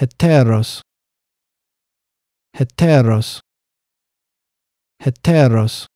heteros heteros heteros